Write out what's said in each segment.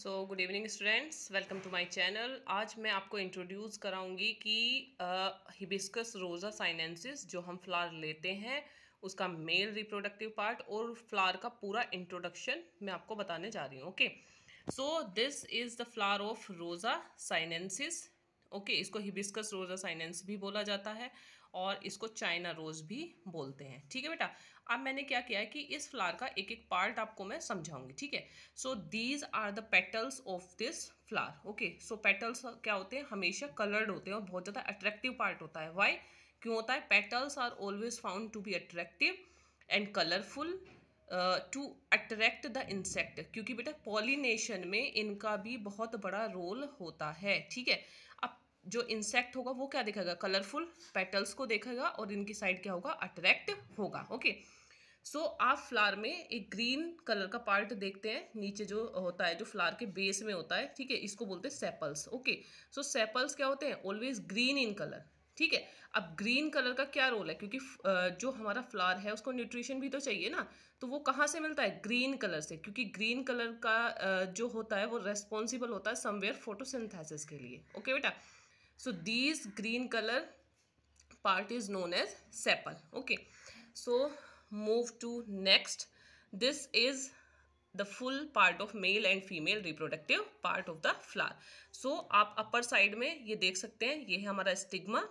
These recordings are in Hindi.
so good evening students welcome to my channel आज मैं आपको इंट्रोड्यूस कराऊंगी कि हिबिस्कस रोज़ा साइनेंसिस जो हम फ्लावर लेते हैं उसका मेल रिप्रोडक्टिव पार्ट और फ्लावर का पूरा इंट्रोडक्शन मैं आपको बताने जा रही हूँ okay so this is the flower of rosa sinensis okay इसको हिबिस्कस रोज़ा साइनेंस भी बोला जाता है और इसको चाइना रोज़ भी बोलते हैं ठीक है बेटा अब मैंने क्या किया है कि इस फ्लावर का एक एक पार्ट आपको मैं समझाऊंगी ठीक है so these are the petals of this flower okay so petals क्या होते हैं हमेशा कलर्ड होते हैं और बहुत ज़्यादा अट्रैक्टिव पार्ट होता है वाई क्यों होता है petals are always found to be attractive and colourful to attract the insect क्योंकि बेटा पॉलिनेशन में इनका भी बहुत बड़ा रोल होता है ठीक है अब जो इंसेक्ट होगा वो क्या देखेगा कलरफुल पेटल्स को देखेगा और इनकी साइड क्या होगा अट्रैक्ट होगा ओके सो so, आप फ्लावर में एक ग्रीन कलर का पार्ट देखते हैं नीचे जो होता है जो फ्लावर के बेस में होता है ठीक है इसको बोलते हैं सेपल्स ओके सो सेपल्स क्या होते हैं ऑलवेज ग्रीन इन कलर ठीक है अब ग्रीन कलर का क्या रोल है क्योंकि जो हमारा फ्लावर है उसको न्यूट्रिशन भी तो चाहिए ना तो वो कहाँ से मिलता है ग्रीन कलर से क्योंकि ग्रीन कलर का जो होता है वो रेस्पॉन्सिबल होता है समवेयर फोटोसिंथेसिस के लिए ओके बेटा so these green colour part is known as sepal okay so move to next this is the full part of male and female reproductive part of the flower so आप अपर साइड में ये देख सकते हैं ये है हमारा स्टिग्मा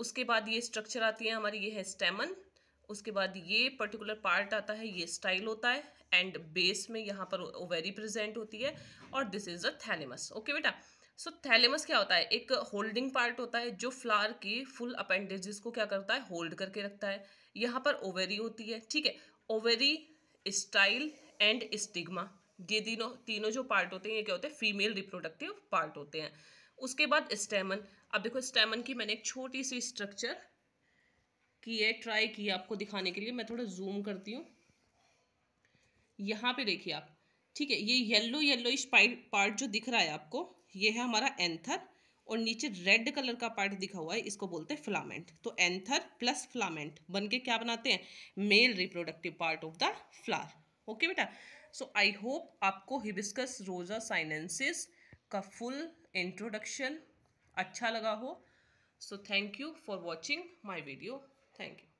उसके बाद ये स्ट्रक्चर आती है हमारी ये है स्टेमन उसके बाद ये पर्टिकुलर पार्ट आता है ये स्टाइल होता है एंड बेस में यहाँ पर ओवेरी प्रेजेंट होती है और this is a thalamus okay बेटा सो so, थैलेमस क्या होता है एक होल्डिंग पार्ट होता है जो फ्लावर की फुल अपेंडेजेस को क्या करता है होल्ड करके रखता है यहाँ पर ओवेरी होती है ठीक है ओवेरी स्टाइल एंड स्टिग्मा ये तीनों तीनों जो पार्ट होते हैं ये क्या होते हैं फीमेल रिप्रोडक्टिव पार्ट होते हैं उसके बाद स्टेमन अब देखो स्टेमन की मैंने एक छोटी सी स्ट्रक्चर की है ट्राई की है आपको दिखाने के लिए मैं थोड़ा जूम करती हूँ यहाँ पे देखिए आप ठीक है ये येल्लो येल्लो पार्ट जो दिख रहा है आपको ये है हमारा एंथर और नीचे रेड कलर का पार्ट दिखा हुआ है इसको बोलते हैं फ्लामेंट तो एंथर प्लस फ्लामेंट बन के क्या बनाते हैं male reproductive part of the flower okay बेटा सो आई होप आपको हिबिस्कस रोजा साइनेंसिस का फुल इंट्रोडक्शन अच्छा लगा हो so thank you for watching my video thank you